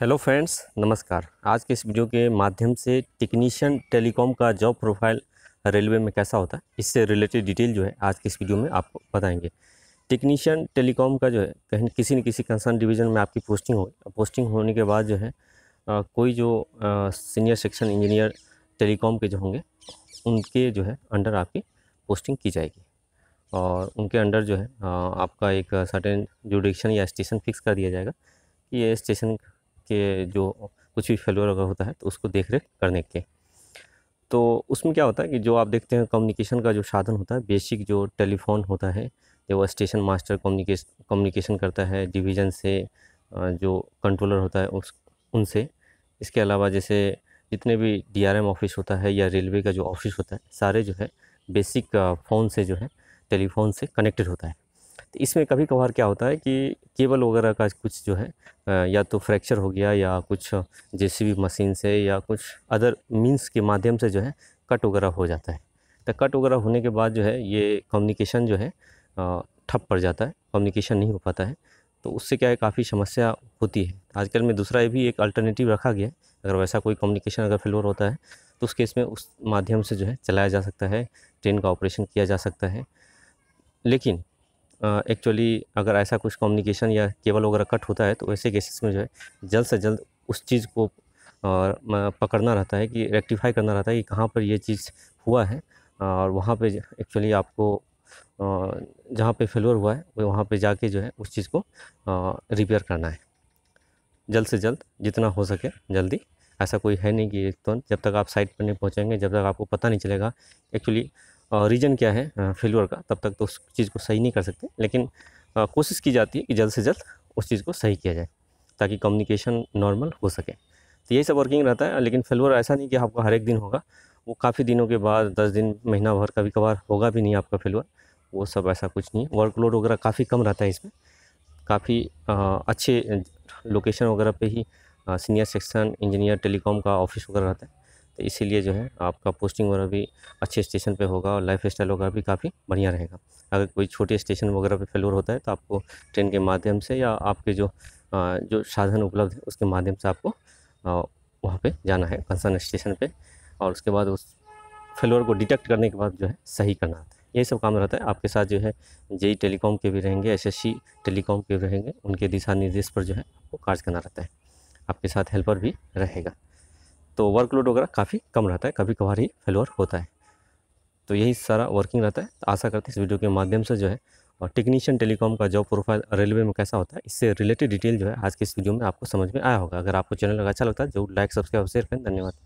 hello friends नमस्कार आज के इस वीडियो के माध्यम से टेक्नीशियन टेलीकॉम का जॉब प्रोफाइल रेलवे में कैसा होता है इससे रिलेटेड डिटेल जो है आज के इस वीडियो में आपको बताएंगे टेक्नीशियन टेलीकॉम का जो है कहीं किसी न किसी कंसर्न डिवीज़न में आपकी पोस्टिंग हो पोस्टिंग होने के बाद जो है आ, कोई जो आ, सीनियर सेक्शन इंजीनियर टेलीकॉम के जो होंगे उनके जो है अंडर आपकी पोस्टिंग की जाएगी और उनके अंडर जो है आ, आपका एक सर्टेन जुडिक्शन या स्टेशन फिक्स कर दिया जाएगा कि ये स्टेशन के जो कुछ भी फेलोर अगर होता है तो उसको देख रेख करने के तो उसमें क्या होता है कि जो आप देखते हैं कम्युनिकेशन का जो साधन होता है बेसिक जो टेलीफोन होता है जो स्टेशन मास्टर कम्युनिकेशन कम्युनिकेशन करता है डिवीज़न से जो कंट्रोलर होता है उस उनसे इसके अलावा जैसे जितने भी डीआरएम ऑफिस होता है या रेलवे का जो ऑफिस होता है सारे जो है बेसिक फ़ोन से जो है टेलीफोन से कनेक्टेड होता है तो इसमें कभी कभार क्या होता है कि केबल वगैरह का कुछ जो है या तो फ्रैक्चर हो गया या कुछ जे मशीन से या कुछ अदर मीन्स के माध्यम से जो है कट वगैरह हो जाता है तो कट वगैरह होने के बाद जो है ये कम्युनिकेशन जो है ठप पड़ जाता है कम्युनिकेशन नहीं हो पाता है तो उससे क्या है काफ़ी समस्या होती है आजकल में दूसरा ये भी एक अल्टरनेटिव रखा गया है अगर वैसा कोई कम्युनिकेशन अगर फेलोर होता है तो उस केस में उस माध्यम से जो है चलाया जा सकता है ट्रेन का ऑपरेशन किया जा सकता है लेकिन एक्चुअली अगर ऐसा कुछ कम्युनिकेशन या केबल वगैरह कट होता है तो ऐसे केसेस में जो है जल्द से जल्द उस चीज़ को और पकड़ना रहता है कि रेक्टिफाई करना रहता है कि कहाँ पर यह चीज़ हुआ है और वहाँ पे एक्चुअली आपको जहाँ पे फेलोर हुआ है वहाँ पे जाके जो है उस चीज़ को रिपेयर करना है जल्द से जल्द जितना हो सके जल्दी ऐसा कोई है नहीं कि तुरंत जब तक आप साइट पर नहीं पहुँचेंगे जब तक आपको पता नहीं चलेगा एक्चुअली और रीज़न क्या है फेलोर का तब तक तो उस चीज़ को सही नहीं कर सकते लेकिन कोशिश की जाती है कि जल्द से जल्द उस चीज़ को सही किया जाए ताकि कम्युनिकेशन नॉर्मल हो सके तो यही सब वर्किंग रहता है लेकिन फेलोर ऐसा नहीं कि आपका हर एक दिन होगा वो काफ़ी दिनों के बाद दस दिन महीना भर कभी कभार होगा भी नहीं आपका फेलोर वो सब ऐसा कुछ नहीं है वर्कलोड वगैरह काफ़ी कम रहता है इसमें काफ़ी अच्छे लोकेशन वगैरह पे ही सीनियर सेक्शन इंजीनियर टेलीकॉम का ऑफिस वगैरह रहता है तो इसीलिए जो है आपका पोस्टिंग वगैरह भी अच्छे स्टेशन पे होगा और लाइफ स्टाइल वगैरह भी काफ़ी बढ़िया रहेगा अगर कोई छोटे स्टेशन वगैरह पे फेलोर होता है तो आपको ट्रेन के माध्यम से या आपके जो आ, जो साधन उपलब्ध है उसके माध्यम से आपको आ, वहाँ पर जाना है कंसर्न स्टेशन पर और उसके बाद उस फेलोर को डिटेक्ट करने के बाद जो है सही करना है ये सब काम रहता है आपके साथ जो है जेई टेलीकॉम e के भी रहेंगे एसएससी टेलीकॉम के भी रहेंगे उनके दिशा निर्देश पर जो है आपको कार्य करना रहता है आपके साथ हेल्पर भी रहेगा तो वर्कलोड वगैरह काफ़ी कम रहता है कभी कभार ही फेलोअर होता है तो यही सारा वर्किंग रहता है तो आशा करते हैं इस वीडियो के माध्यम से जो है और टेक्नीशियन टेलीकॉम का जॉब प्रोफाइल रेलवे में कैसा होता है इससे रिलेटेड डिटेल जो है आज के इस वीडियो में आपको समझ में आया होगा अगर आपको चैनल अच्छा लगता है जो लाइक सब्सक्राइब शेयर करें धन्यवाद